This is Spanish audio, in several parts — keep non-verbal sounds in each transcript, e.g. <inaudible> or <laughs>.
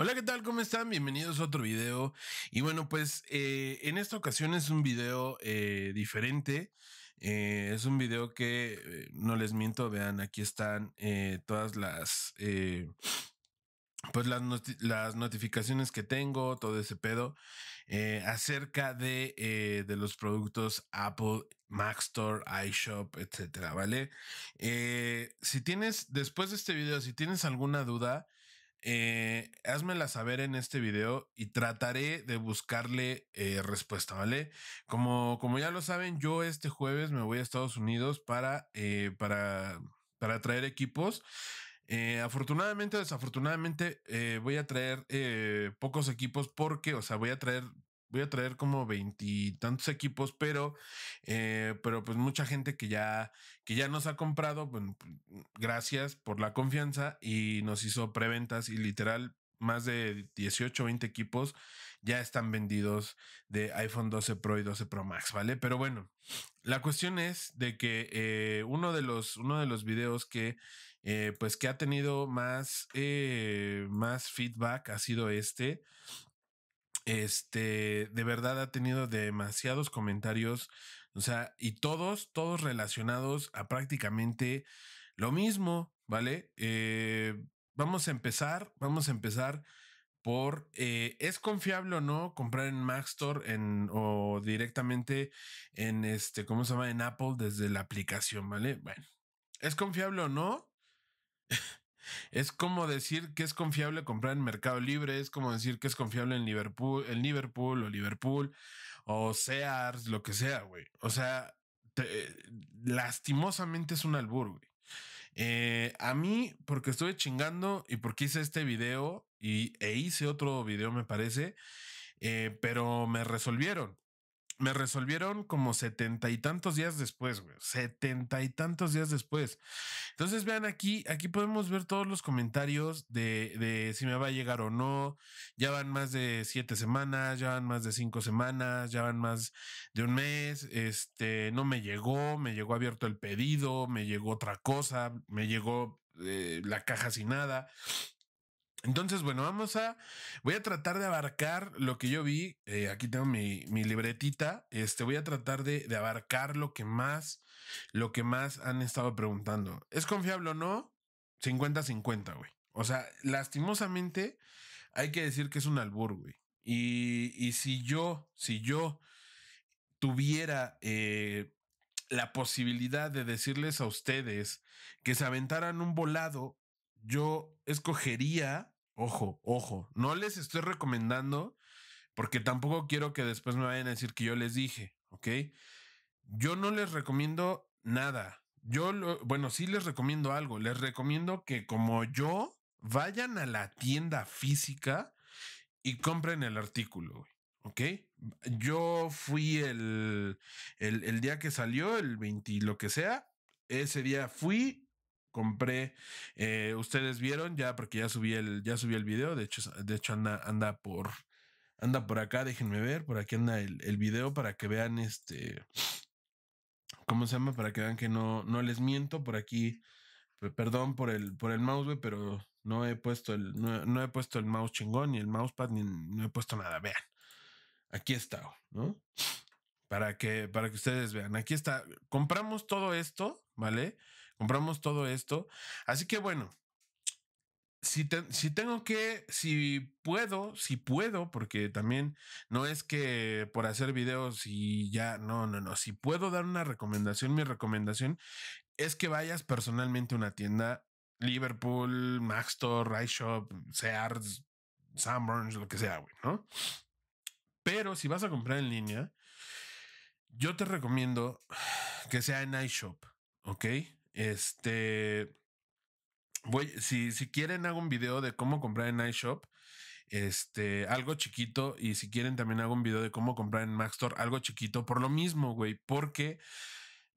Hola, ¿qué tal? ¿Cómo están? Bienvenidos a otro video. Y bueno, pues eh, en esta ocasión es un video eh, diferente. Eh, es un video que, no les miento, vean, aquí están todas las... pues las, notificaciones que tengo, todo ese pedo, acerca de, los productos Apple Mac Store, iShop, etcétera, ¿vale? si tienes, después de este video, si tienes alguna duda, eh, házmela saber en este video y trataré de buscarle eh, respuesta, ¿vale? Como, como ya lo saben, yo este jueves me voy a Estados Unidos para, eh, para, para traer equipos. Eh, afortunadamente o desafortunadamente voy a traer pocos equipos porque, o sea, voy a traer voy a traer como veintitantos equipos, pero, eh, pero pues mucha gente que ya, que ya nos ha comprado, bueno, pues, gracias por la confianza y nos hizo preventas y literal más de 18, 20 equipos ya están vendidos de iPhone 12 Pro y 12 Pro Max, ¿vale? Pero bueno, la cuestión es de que eh, uno, de los, uno de los videos que, eh, pues que ha tenido más, más feedback ha sido este, este, de verdad ha tenido demasiados comentarios, o sea, y todos, todos relacionados a prácticamente lo mismo, ¿vale? Eh, vamos a empezar, vamos a empezar por, eh, ¿es confiable o no comprar en Mac Store en, o directamente en, este, ¿cómo se llama? En Apple desde la aplicación, ¿vale? Bueno, ¿es confiable o no? <laughs> Es como decir que es confiable comprar en Mercado Libre, es como decir que es confiable en Liverpool, Liverpool o Liverpool o Sears, lo que sea, güey. O sea, eh, lastimosamente es un albur, güey. Eh, a mí, porque estuve chingando y porque hice este video y, e hice otro video, me parece, eh, pero me resolvieron me resolvieron como setenta y tantos días después, güey. Setenta y tantos días después. Entonces, vean aquí, aquí podemos ver todos los comentarios de, de, si me va a llegar o no. Ya van más de siete semanas, ya van más de cinco semanas, ya van más de un mes. Este, no me llegó, me llegó abierto el pedido, me llegó otra cosa, me llegó eh, la caja sin nada. Entonces, bueno, vamos a. Voy a tratar de abarcar lo que yo vi. Eh, aquí tengo mi, libretita. Este, voy a tratar de, abarcar lo que más, lo que más han estado preguntando. ¿Es confiable o no? 50-50, güey. O sea, lastimosamente hay que decir que es un albur, güey. Y, si yo, si yo tuviera eh, la posibilidad de decirles a ustedes que se aventaran un volado yo escogería, ojo, ojo, no les estoy recomendando porque tampoco quiero que después me vayan a decir que yo les dije, ¿ok? Yo no les recomiendo nada. Yo, bueno, sí les recomiendo algo. Les recomiendo que como yo, vayan a la tienda física y compren el artículo, ¿Ok? Yo fui el, el, día que salió, el 20 y lo que sea. Ese día fui, compré. Eh, ustedes vieron ya porque ya subí el, ya subí el video. De hecho, de hecho anda, anda por, anda por acá. Déjenme ver. Por aquí anda el, el video para que vean este, ¿cómo se llama? Para que vean que no, no les miento por aquí. Perdón por el, por el mouse, pero no he puesto el, no, he puesto el mouse chingón ni el mousepad ni no he puesto nada. Vean, aquí está, ¿no? Para que, para que ustedes vean. Aquí está. Compramos todo esto, ¿vale? compramos todo esto. Así que bueno, si, si, tengo que, si puedo, si puedo, porque también no es que por hacer videos y ya, no, no, no, si puedo dar una recomendación, mi recomendación es que vayas personalmente a una tienda, Liverpool, Maxtor, iShop, Sears, Sanborns, lo que sea, güey, ¿no? Pero si vas a comprar en línea, yo te recomiendo que sea en iShop, ¿ok? Este. si, si quieren, hago un video de cómo comprar en iShop. Este, algo chiquito. Y si quieren, también hago un video de cómo comprar en Store. algo chiquito. Por lo mismo, güey. Porque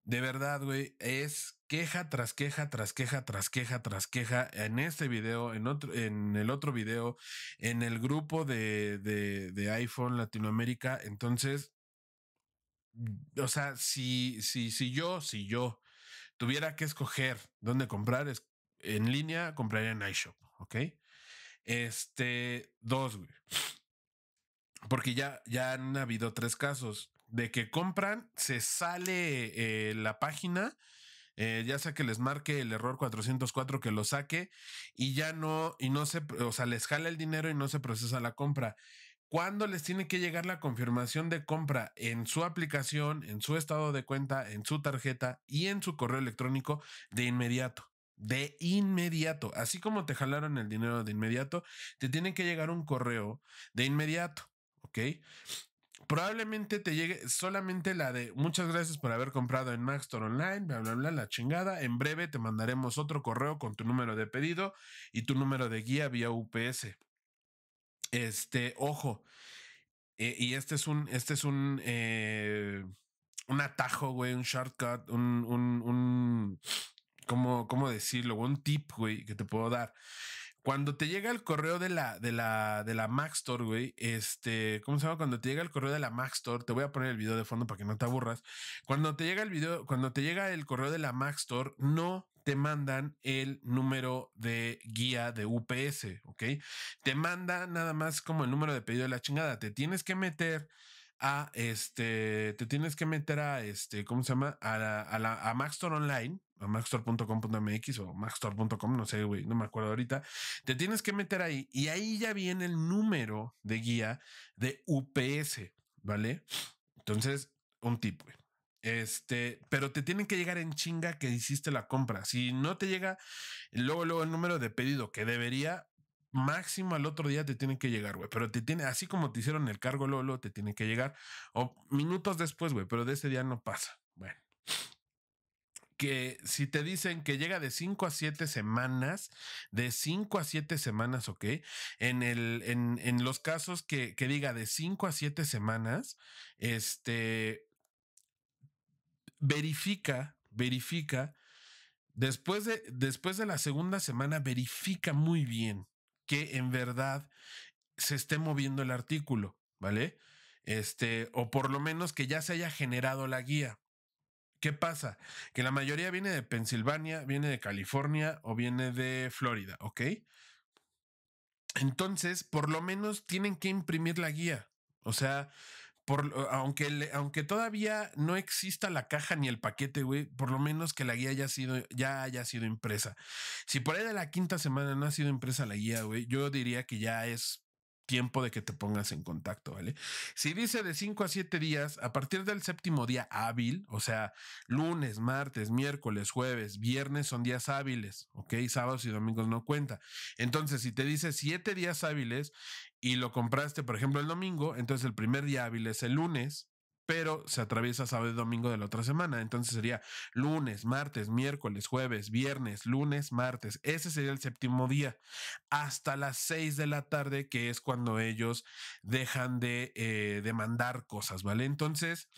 de verdad, güey, es queja tras queja, tras queja, tras queja, tras queja en este video, en otro, en el otro video, en el grupo de, de, de iPhone Latinoamérica. Entonces, o sea, si, si, si yo, si yo tuviera que escoger dónde comprar es, en línea, compraría en iShop, ¿ok? Este, dos, Porque ya, ya han habido tres casos de que compran, se sale eh, la página, eh, ya sea que les marque el error 404 que lo saque y ya no, y no se, o sea, les jala el dinero y no se procesa la compra. Cuando les tiene que llegar la confirmación de compra en su aplicación, en su estado de cuenta, en su tarjeta y en su correo electrónico de inmediato? De inmediato. Así como te jalaron el dinero de inmediato, te tiene que llegar un correo de inmediato. ¿Ok? Probablemente te llegue solamente la de muchas gracias por haber comprado en Maxtor Online, bla, bla, bla, la chingada. En breve te mandaremos otro correo con tu número de pedido y tu número de guía vía UPS. Este, ojo, eh, y este es un, este es un, eh, un atajo, güey, un shortcut, un, un, un, ¿cómo, cómo decirlo? Un tip, güey, que te puedo dar. Cuando te llega el correo de la, de la, de la Mac Store, güey, este, ¿cómo se llama? Cuando te llega el correo de la Mac Store, te voy a poner el video de fondo para que no te aburras. Cuando te llega el video, cuando te llega el correo de la Mac Store, no te mandan el número de guía de UPS, ¿ok? Te manda nada más como el número de pedido de la chingada. Te tienes que meter a este, te tienes que meter a este, ¿cómo se llama? A, la, a, la, a Online, a Maxtor.com.mx o Maxtor.com, no sé, güey, no me acuerdo ahorita. Te tienes que meter ahí y ahí ya viene el número de guía de UPS, ¿vale? Entonces, un tip, güey. Este, pero te tienen que llegar en chinga que hiciste la compra. Si no te llega luego, luego el número de pedido que debería, máximo al otro día te tienen que llegar, güey. Pero te tiene, así como te hicieron el cargo, lolo te tienen que llegar. O minutos después, güey, pero de ese día no pasa. Bueno. Que si te dicen que llega de 5 a 7 semanas, de 5 a 7 semanas, ok. En, el, en, los casos que, que diga de 5 a 7 semanas, este verifica, verifica, después de, después de la segunda semana, verifica muy bien que en verdad se esté moviendo el artículo, ¿vale? Este, o por lo menos que ya se haya generado la guía. ¿Qué pasa? Que la mayoría viene de Pensilvania, viene de California o viene de Florida, ¿ok? Entonces, por lo menos tienen que imprimir la guía. O sea, aunque, aunque todavía no exista la caja ni el paquete, güey, por lo menos que la guía sido, ya haya sido impresa. Si por ahí de la quinta semana no ha sido impresa la guía, güey, yo diría que ya es tiempo de que te pongas en contacto, ¿vale? Si dice de 5 a 7 días, a partir del séptimo día hábil, o sea, lunes, martes, miércoles, jueves, viernes son días hábiles, ¿ok? Sábados y domingos no cuenta. Entonces, si te dice 7 días hábiles y lo compraste, por ejemplo, el domingo, entonces el primer día hábil es el lunes, pero se atraviesa sábado y domingo de la otra semana. Entonces sería lunes, martes, miércoles, jueves, viernes, lunes, martes. Ese sería el séptimo día, hasta las seis de la tarde, que es cuando ellos dejan de eh, demandar cosas, ¿vale? Entonces,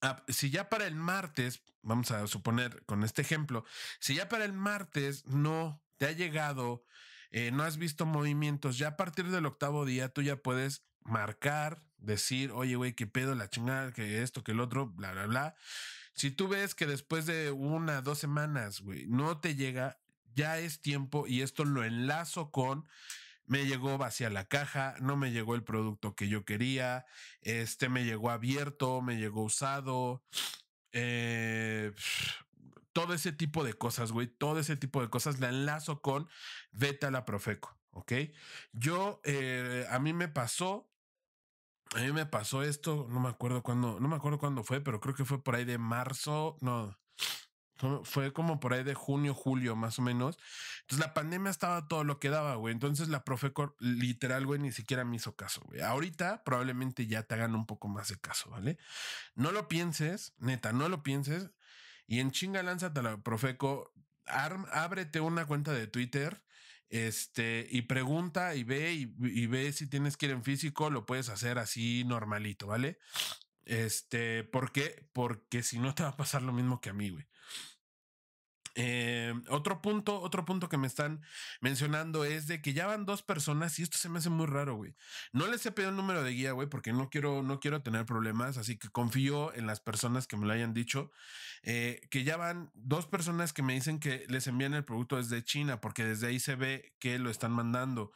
ah, si ya para el martes, vamos a suponer con este ejemplo, si ya para el martes no te ha llegado, eh, no has visto movimientos, ya a partir del octavo día tú ya puedes marcar decir, oye, güey, qué pedo, la chingada, que esto, que el otro, bla, bla, bla. Si tú ves que después de una, dos semanas, güey, no te llega, ya es tiempo y esto lo enlazo con me llegó vacía la caja, no me llegó el producto que yo quería, este me llegó abierto, me llegó usado, eh, todo ese tipo de cosas, güey, todo ese tipo de cosas la enlazo con vete a la Profeco, ¿ok? Yo, eh, a mí me pasó a mí me pasó esto, no me acuerdo cuándo, no me acuerdo cuándo fue, pero creo que fue por ahí de marzo, no, fue como por ahí de junio, julio, más o menos. Entonces la pandemia estaba todo lo que daba, güey. Entonces la Profeco, literal, güey, ni siquiera me hizo caso, güey. Ahorita probablemente ya te hagan un poco más de caso, ¿vale? No lo pienses, neta, no lo pienses. Y en chinga lánzate a la Profeco, ábrete una cuenta de Twitter este, y pregunta y ve y, ve si tienes que ir en físico, lo puedes hacer así normalito, ¿vale? Este, ¿por qué? Porque si no te va a pasar lo mismo que a mí, güey. Eh, otro punto, otro punto que me están mencionando es de que ya van dos personas y esto se me hace muy raro, güey. No les he pedido un número de guía, güey, porque no quiero, no quiero tener problemas, así que confío en las personas que me lo hayan dicho, eh, que ya van dos personas que me dicen que les envían el producto desde China, porque desde ahí se ve que lo están mandando.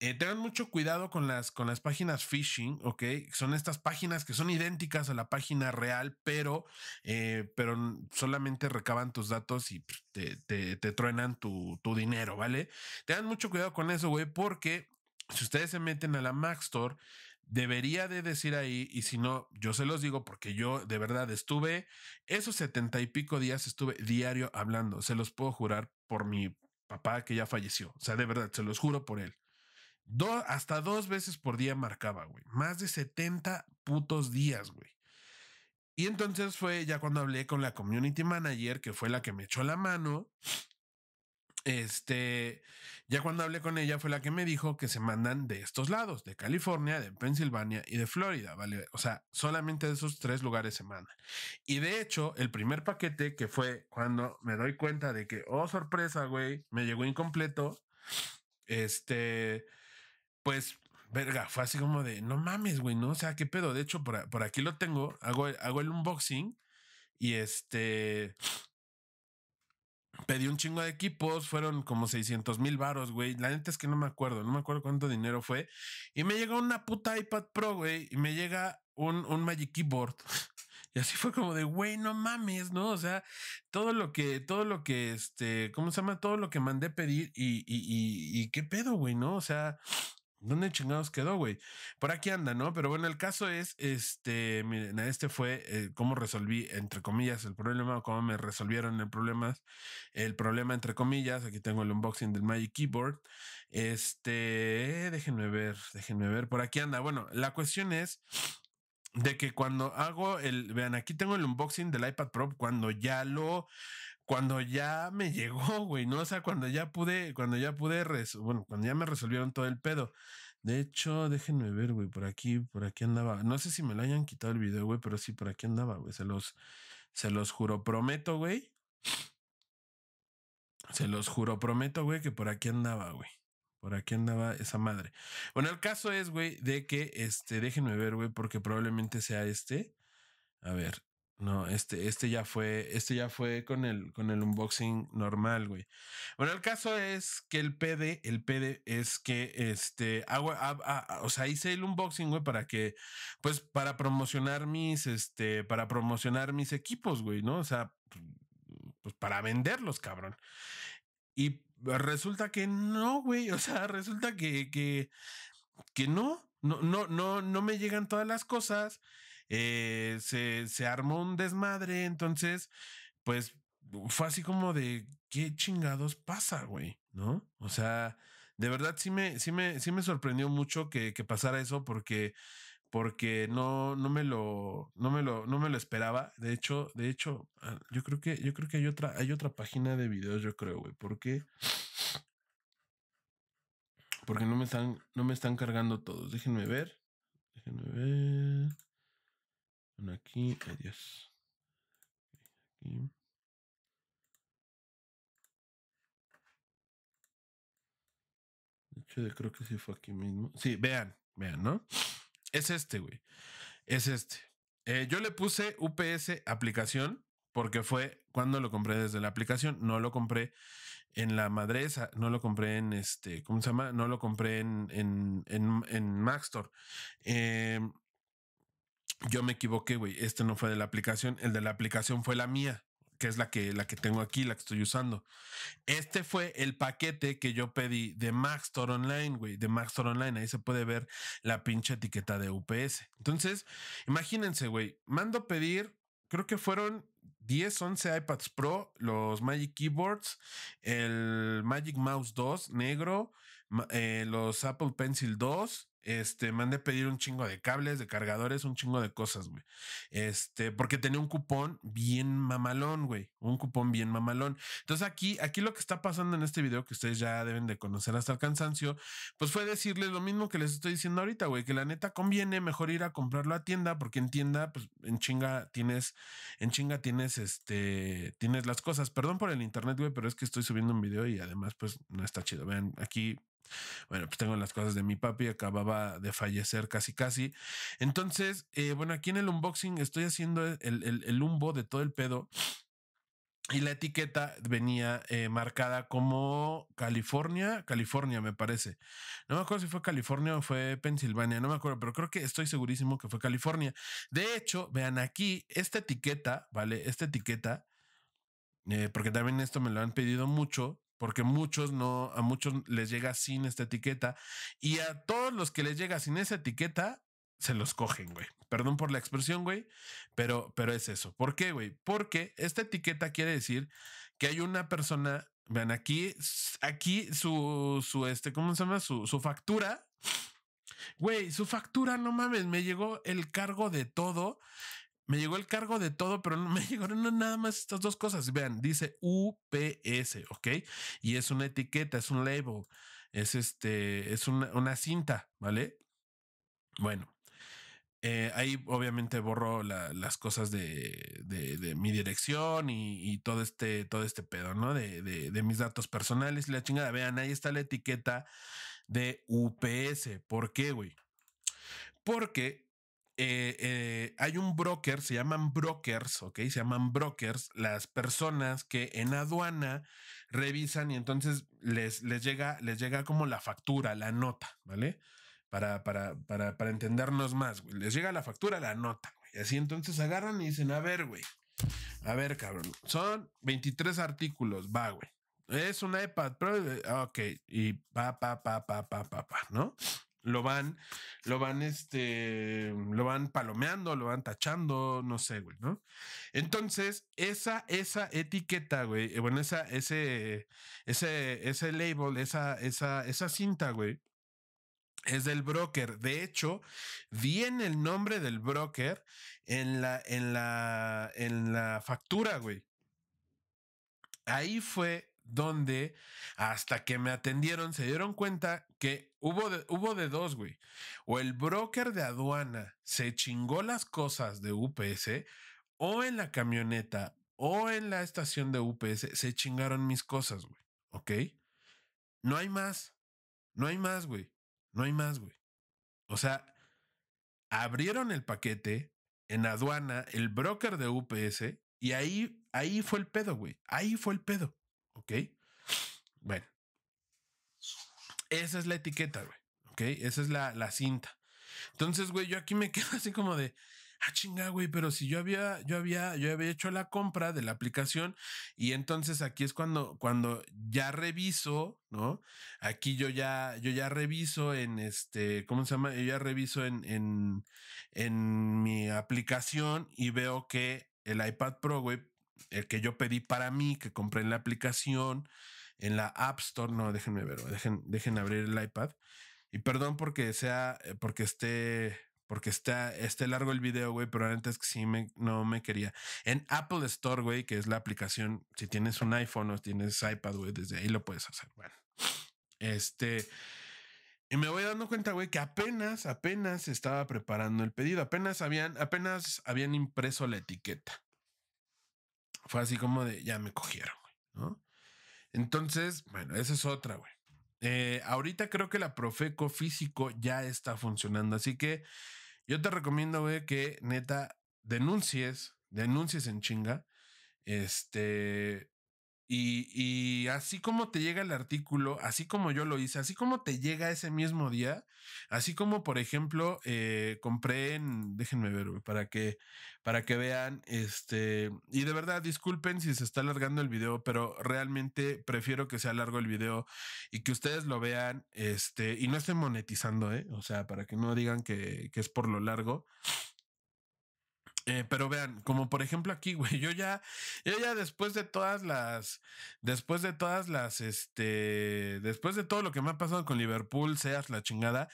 Eh, tengan mucho cuidado con las, con las páginas phishing, ¿ok? Son estas páginas que son idénticas a la página real, pero, eh, pero solamente recaban tus datos y pues, te, te, te truenan tu, tu, dinero, ¿vale? Tengan mucho cuidado con eso, güey, porque si ustedes se meten a la Mac Store, debería de decir ahí, y si no, yo se los digo porque yo de verdad estuve, esos setenta y pico días estuve diario hablando, se los puedo jurar por mi papá que ya falleció, o sea, de verdad, se los juro por él. Do, hasta dos veces por día marcaba, güey. Más de 70 putos días, güey. Y entonces fue ya cuando hablé con la community manager, que fue la que me echó la mano. Este, ya cuando hablé con ella fue la que me dijo que se mandan de estos lados, de California, de Pensilvania y de Florida, ¿vale? O sea, solamente de esos tres lugares se mandan. Y de hecho, el primer paquete que fue cuando me doy cuenta de que, oh, sorpresa, güey, me llegó incompleto, este, pues, verga, fue así como de, no mames, güey, ¿no? O sea, ¿qué pedo? De hecho, por, por aquí lo tengo, hago, hago el unboxing y este... Pedí un chingo de equipos, fueron como 600 mil varos, güey. La neta es que no me acuerdo, no me acuerdo cuánto dinero fue. Y me llega una puta iPad Pro, güey, y me llega un, un Magic Keyboard. <laughs> Y así fue como de, güey, no mames, ¿no? O sea, todo lo que, todo lo que, este, ¿cómo se llama? Todo lo que mandé pedir y, y, y, y qué pedo, güey, ¿no? O sea, ¿Dónde chingados quedó, güey? Por aquí anda, ¿no? Pero bueno, el caso es, este, miren, este fue eh, cómo resolví, entre comillas, el problema, o cómo me resolvieron el problema, el problema, entre comillas, aquí tengo el unboxing del Magic Keyboard. Este, déjenme ver, déjenme ver, por aquí anda. Bueno, la cuestión es de que cuando hago el, vean, aquí tengo el unboxing del iPad Pro, cuando ya lo cuando ya me llegó, güey, ¿no? O sea, cuando ya pude, cuando ya pude, bueno, cuando ya me resolvieron todo el pedo. De hecho, déjenme ver, güey, por aquí, por aquí andaba. No sé si me lo hayan quitado el video, güey, pero sí, por aquí andaba, güey. Se los, se los juro, prometo, güey. Se los juro, prometo, güey, que por aquí andaba, güey. Por aquí andaba esa madre. Bueno, el caso es, güey, de que, este, déjenme ver, güey, porque probablemente sea este. A ver, no, este, este ya fue, este ya fue con el, con el unboxing normal, güey. Bueno, el caso es que el PD, el PD es que este, agua o sea, hice el unboxing, güey, para que, pues, para promocionar mis, este, para promocionar mis equipos, güey, ¿no? O sea, pues para venderlos, cabrón. Y resulta que no, güey, o sea, resulta que, que, no, no, no, no, no me llegan todas las cosas eh, se, armó un desmadre, entonces, pues fue así como de qué chingados pasa, güey, ¿no? O sea, de verdad sí me, sí me, sí me sorprendió mucho que, pasara eso porque, porque no, no me lo, no me lo, no me lo esperaba. De hecho, de hecho, ah, yo creo que, yo creo que hay otra, hay otra página de videos, yo creo, güey, porque, porque no me están, no me están cargando todos. Déjenme ver, déjenme ver aquí, adiós. Aquí. De hecho, creo que sí fue aquí mismo. Sí, vean, vean, ¿no? Es este, güey. Es este. Eh, yo le puse UPS aplicación porque fue cuando lo compré desde la aplicación. No lo compré en la madresa, no lo compré en este, ¿cómo se llama? No lo compré en, en, en, en Eh, yo me equivoqué, güey. Este no fue de la aplicación. El de la aplicación fue la mía, que es la que, la que tengo aquí, la que estoy usando. Este fue el paquete que yo pedí de Maxtor Online, güey, de Maxtor Online. Ahí se puede ver la pinche etiqueta de UPS. Entonces, imagínense, güey, mando pedir, creo que fueron 10, 11 iPads Pro, los Magic Keyboards, el Magic Mouse 2 negro, eh, los Apple Pencil 2 este, mandé pedir un chingo de cables, de cargadores, un chingo de cosas, güey. Este, porque tenía un cupón bien mamalón, güey. Un cupón bien mamalón. Entonces aquí, aquí lo que está pasando en este video que ustedes ya deben de conocer hasta el cansancio, pues fue decirles lo mismo que les estoy diciendo ahorita, güey, que la neta conviene mejor ir a comprarlo a tienda, porque en tienda, pues en chinga tienes, en chinga tienes, este, tienes las cosas. Perdón por el internet, güey, pero es que estoy subiendo un video y además, pues no está chido. Vean, aquí bueno, pues tengo las cosas de mi papi, acababa de fallecer casi casi. Entonces, eh, bueno, aquí en el unboxing estoy haciendo el, el, de todo el pedo. Y la etiqueta venía eh, marcada como California, California me parece. No me acuerdo si fue California o fue Pensilvania, no me acuerdo, pero creo que estoy segurísimo que fue California. De hecho, vean aquí, esta etiqueta, ¿vale? Esta etiqueta, eh, porque también esto me lo han pedido mucho, porque muchos no, a muchos les llega sin esta etiqueta y a todos los que les llega sin esa etiqueta se los cogen, güey. Perdón por la expresión, güey, pero, pero es eso. ¿Por qué, güey? Porque esta etiqueta quiere decir que hay una persona, vean, aquí, aquí su, su, este, ¿cómo se llama? Su, su factura. Güey, su factura, no mames, me llegó el cargo de todo me llegó el cargo de todo, pero no <laughs> me llegaron nada más estas dos cosas. Vean, dice UPS, ¿ok? Y es una etiqueta, es un label, es este, es una, cinta, ¿vale? Bueno, eh, ahí obviamente borro las cosas de, mi dirección y, todo este, todo este pedo, ¿no? De, de, mis datos personales y la chingada. Vean, ahí está la etiqueta de UPS. ¿Por qué, güey? Porque eh, eh, hay un broker, se llaman brokers, ¿ok? Se llaman brokers, las personas que en aduana revisan y entonces les, les, llega, les llega como la factura, la nota, ¿vale? Para, para, para, para entendernos más, Les llega la factura, la nota, güey. Así entonces agarran y dicen, a ver, güey. A ver, cabrón. Son 23 artículos, va, güey. Es una iPad e pero eh, ok. Y pa, pa, pa, pa, pa, pa, pa, ¿no? lo van, lo van, este, lo van palomeando, lo van tachando, no sé, güey, ¿no? Entonces, esa, esa etiqueta, güey, eh, bueno, esa, ese, ese, ese label, esa, esa, esa cinta, güey, es del broker. De hecho, viene el nombre del broker en la, en la, en la factura, güey. Ahí fue donde hasta que me atendieron se dieron cuenta que hubo de, hubo de dos, güey. O el broker de aduana se chingó las cosas de UPS o en la camioneta o en la estación de UPS se chingaron mis cosas, güey. ¿Ok? No hay más. No hay más, güey. No hay más, güey. O sea, abrieron el paquete en aduana, el broker de UPS, y ahí, ahí fue el pedo, güey. Ahí fue el pedo. ¿Ok? Bueno. Esa es la etiqueta, güey. ¿Ok? Esa es la, cinta. Entonces, güey, yo aquí me <laughs> quedo así como de, ah, chinga, güey, pero si yo había, yo había, yo había hecho la compra de la aplicación y entonces aquí es cuando, cuando ya reviso, ¿no? Aquí yo ya, yo ya reviso en este, ¿cómo se llama? Yo ya reviso en, en mi aplicación y veo que el iPad Pro, güey, el que yo pedí para mí, que compré en la aplicación, en la App Store. No, déjenme ver, dejen, abrir el iPad. Y perdón porque sea, eh, porque esté, porque está, esté largo el video, güey, pero antes que sí me, no me quería. En Apple Store, güey, que es la aplicación, si tienes un iPhone o tienes iPad, güey, desde ahí lo puedes hacer. Bueno, este. Y me voy dando cuenta, güey, que apenas, apenas estaba preparando el pedido, apenas habían, apenas habían impreso la etiqueta fue así como de ya me cogieron, güey, ¿no? Entonces, bueno, esa es otra, güey. Eh, ahorita creo que la Profeco físico ya está funcionando, así que yo te recomiendo, güey, que neta denuncies, denuncies en chinga. Este, y, así como te llega el artículo, así como yo lo hice, así como te llega ese mismo día, así como por ejemplo eh, compré en, déjenme ver, para que, para que vean, este, y de verdad disculpen si se está alargando el video, pero realmente prefiero que sea largo el video y que ustedes lo vean, este, y no estén monetizando, ¿eh? o sea, para que no digan que, que es por lo largo. Eh, pero vean, como por ejemplo aquí, güey, yo ya, yo ya después de todas las, después de todas las, este, después de todo lo que me ha pasado con Liverpool, seas la chingada,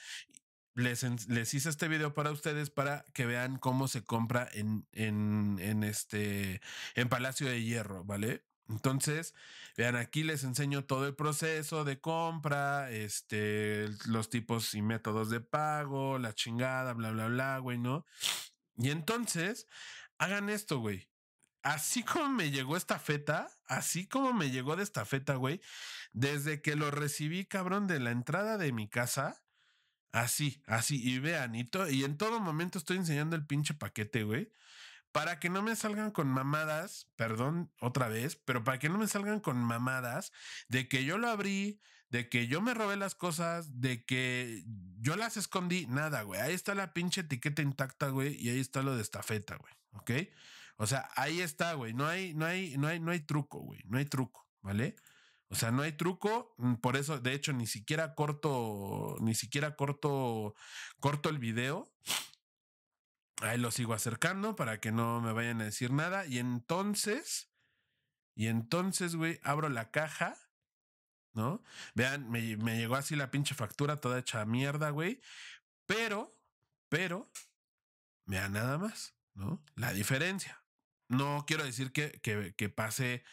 les, les hice este video para ustedes para que vean cómo se compra en, en, en este, en Palacio de Hierro, ¿vale? Entonces, vean, aquí les enseño todo el proceso de compra, este, los tipos y métodos de pago, la chingada, bla, bla, bla, güey, ¿no? Y entonces, hagan esto, güey. Así como me llegó esta feta, así como me llegó de esta feta, güey, desde que lo recibí, cabrón, de la entrada de mi casa, así, así, y vean, y, en todo momento estoy enseñando el pinche paquete, güey para que no me salgan con mamadas, perdón otra vez, pero para que no me salgan con mamadas de que yo lo abrí, de que yo me robé las cosas, de que yo las escondí, nada, güey. Ahí está la pinche etiqueta intacta, güey, y ahí está lo de estafeta, güey. ¿Ok? O sea, ahí está, güey. No hay, no hay, no hay, no hay truco, güey. No hay truco, ¿vale? O sea, no hay truco, mm, por eso, de hecho, ni siquiera corto, ni siquiera corto, corto el video. Ahí lo sigo acercando para que no me vayan a decir nada. Y entonces, y entonces, güey, abro la caja ¿no? Vean, me, me llegó así la pinche factura toda hecha mierda, güey. Pero, pero, vean nada más, ¿no? La diferencia. No quiero decir que, que, que pase,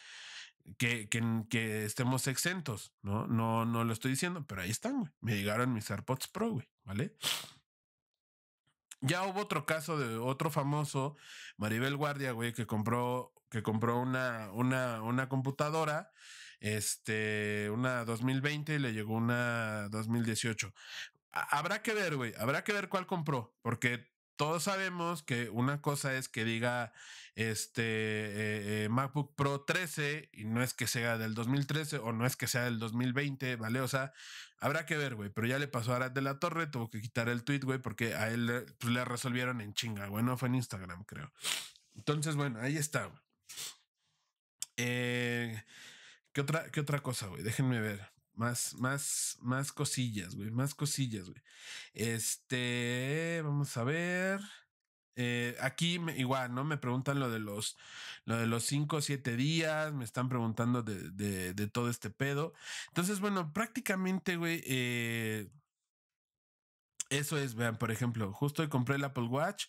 que, que, estemos exentos, ¿no? No, no lo estoy diciendo, pero ahí están, güey. Me llegaron mis AirPods Pro, güey, ¿vale? Ya hubo otro caso de otro famoso, Maribel Guardia, güey, que compró, que compró una, una, una computadora este, una 2020 y le llegó una 2018. Habrá que ver, güey, habrá que ver cuál compró, porque todos sabemos que una cosa es que diga este eh, eh, MacBook Pro 13 y no es que sea del 2013 o no es que sea del 2020, ¿vale? O sea, habrá que ver, güey, pero ya le pasó a Arad de la Torre, tuvo que quitar el tweet, güey, porque a él pues, le resolvieron en chinga, bueno, fue en Instagram, creo. Entonces, bueno, ahí está. Eh, ¿Qué otra, qué otra cosa, güey? Déjenme ver. Más, más, más cosillas, güey. Más cosillas, güey. Este, vamos a ver. Eh, aquí igual, ¿no? Me preguntan lo de los, lo de los cinco o siete días, me están preguntando de, de, de, todo este pedo. Entonces, bueno, prácticamente, güey, eh, eso es, vean, por ejemplo, justo hoy compré el Apple Watch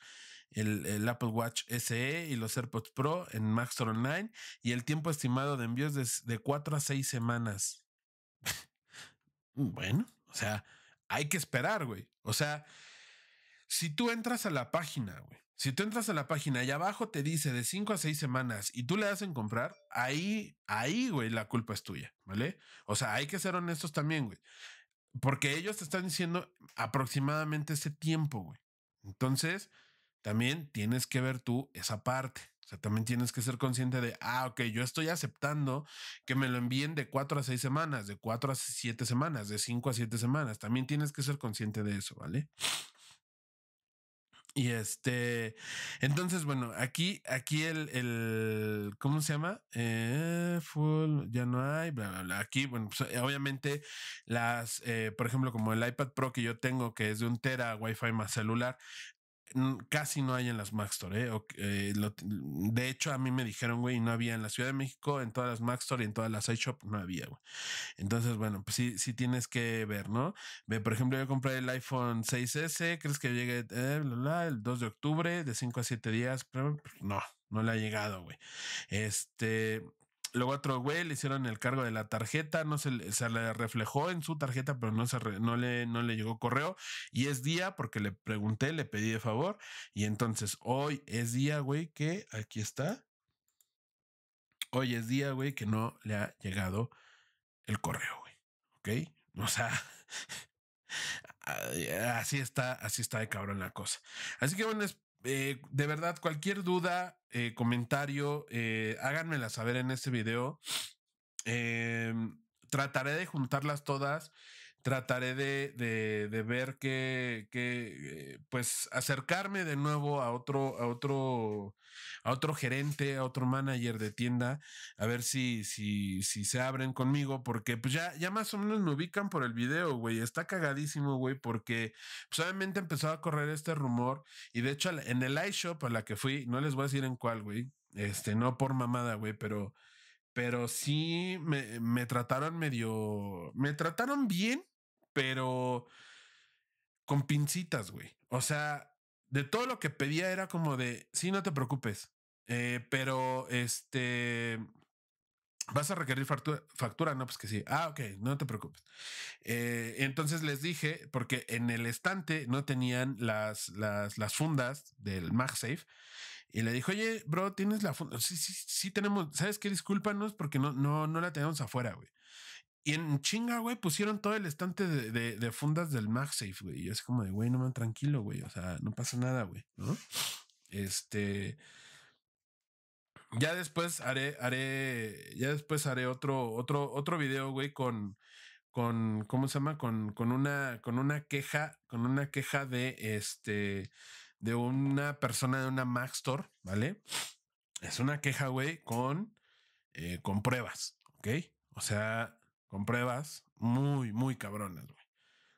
el, Apple Watch SE y los AirPods Pro en Max Online y el tiempo estimado de envíos es de 4 a 6 semanas. <laughs> bueno, o sea, hay que esperar, güey. O sea, si tú entras a la página, güey, si tú entras a la página y abajo te dice de 5 a 6 semanas y tú le das en comprar, ahí, ahí, güey, la culpa es tuya, ¿vale? O sea, hay que ser honestos también, güey. Porque ellos te están diciendo aproximadamente ese tiempo, güey. Entonces, también tienes que ver tú esa parte. O sea, también tienes que ser consciente de, ah, ok, yo estoy aceptando que me lo envíen de cuatro a seis semanas, de cuatro a siete semanas, de cinco a siete semanas. También tienes que ser consciente de eso, ¿vale? Y este, entonces, bueno, aquí, aquí el, ¿cómo se llama? Eh, full, ya no hay, bla, bla, bla. Aquí, bueno, pues, eh, obviamente las, eh, por ejemplo, como el iPad Pro que yo tengo, que es de un tera, Wi-Fi más celular, casi no hay en las Mac Store. ¿eh? Eh, de hecho, a mí me dijeron, güey, no había en la Ciudad de México, en todas las Mac y en todas las iShop no había, güey. Entonces, bueno, pues sí, tienes que ver, ¿no? Ve, por ejemplo, yo compré el iPhone 6S, ¿crees que llegue eh, el 2 de octubre, de 5 a 7 días? Pero, pues, no, no le ha llegado, güey. Este Luego otro güey le hicieron el cargo de la tarjeta, no se, se le reflejó en su tarjeta, pero no, se no, le, no le llegó correo. Y es día, porque le pregunté, le pedí de favor. Y entonces hoy es día, güey, que aquí está. Hoy es día, güey, que no le ha llegado el correo, güey. ¿Ok? O sea, <laughs> así está, así está de cabrón la cosa. Así que bueno, es eh, de verdad, cualquier duda, eh, comentario, eh, háganmela saber en este video. Em, trataré de juntarlas todas trataré de, ver que, eh, pues, acercarme de nuevo a otro, a otro, a otro gerente, a otro manager de tienda, a ver si, si, si se abren conmigo, porque pues ya, ya más o menos me ubican por el video, güey. Está cagadísimo, güey, porque pues, obviamente empezó a correr este rumor y de hecho en el iShop a la que fui, no les voy a decir en cuál, güey, este, no por mamada, güey, pero pero sí me, me, trataron medio, me trataron bien, pero con pincitas, güey. O sea, de todo lo que pedía era como de, sí, no te preocupes, eh, pero este, vas a requerir factura, no, pues que sí. Ah, ok, no te preocupes. Eh, entonces les dije, porque en el estante no tenían las, las, las fundas del MagSafe. Y le dijo, oye, bro, tienes la funda. Sí, sí, sí tenemos. ¿Sabes qué? Discúlpanos porque no, no, no la tenemos afuera, güey. Y en chinga, güey, pusieron todo el estante de, fundas del MagSafe, güey. Y es como de, güey, no man, tranquilo, güey. O sea, no pasa nada, güey, ¿no? Este. Ya después haré, haré, ya después haré otro, otro, otro video, güey, con, con, ¿cómo se llama? Con, con una, con una queja, con una queja de, este, de una persona de una MagStore, Store, ¿vale? Es una queja, güey, con, eh, con pruebas, ¿ok? O sea, con pruebas muy, muy cabronas, güey.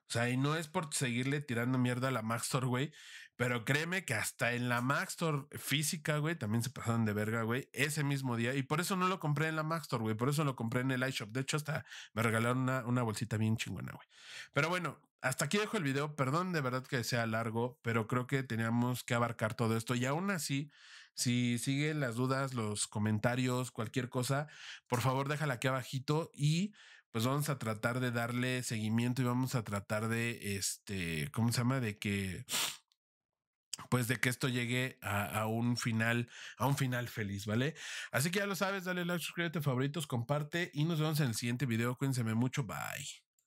O sea, y no es por seguirle tirando mierda a la Maxtor, güey, pero créeme que hasta en la Maxtor física, güey, también se pasaron de verga, güey, ese mismo día. Y por eso no lo compré en la Maxtor, güey, por eso lo compré en el iShop. De hecho, hasta me regalaron una, una bolsita bien chingona, güey. Pero bueno, hasta aquí dejo el video. Perdón de verdad que sea largo, pero creo que teníamos que abarcar todo esto. Y aún así, si siguen las dudas, los comentarios, cualquier cosa, por favor déjala aquí abajito y pues vamos a tratar de darle seguimiento y vamos a tratar de, este, ¿cómo se llama? De que, pues de que esto llegue a, un final, a un final feliz, ¿vale? Así que ya lo sabes, dale like, suscríbete, favoritos, comparte y nos vemos en el siguiente video. Cuídense mucho, bye.